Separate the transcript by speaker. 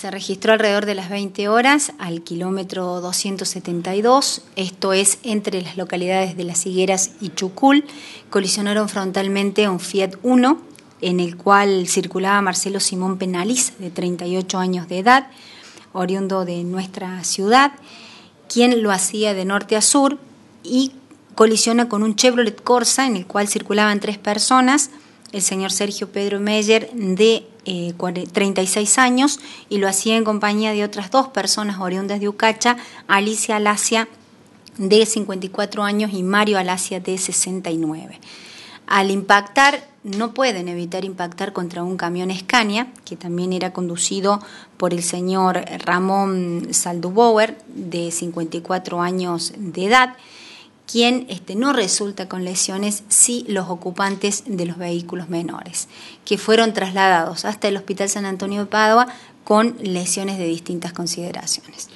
Speaker 1: Se registró alrededor de las 20 horas al kilómetro 272, esto es entre las localidades de Las Higueras y Chucul. Colisionaron frontalmente un Fiat 1 en el cual circulaba Marcelo Simón Penaliz, de 38 años de edad, oriundo de nuestra ciudad, quien lo hacía de norte a sur y colisiona con un Chevrolet Corsa en el cual circulaban tres personas el señor Sergio Pedro Meyer, de 36 eh, años, y lo hacía en compañía de otras dos personas oriundas de Ucacha, Alicia Alacia, de 54 años, y Mario Alacia, de 69. Al impactar, no pueden evitar impactar contra un camión Scania, que también era conducido por el señor Ramón Saldubauer, de 54 años de edad, quien este, no resulta con lesiones si los ocupantes de los vehículos menores, que fueron trasladados hasta el Hospital San Antonio de Padua con lesiones de distintas consideraciones.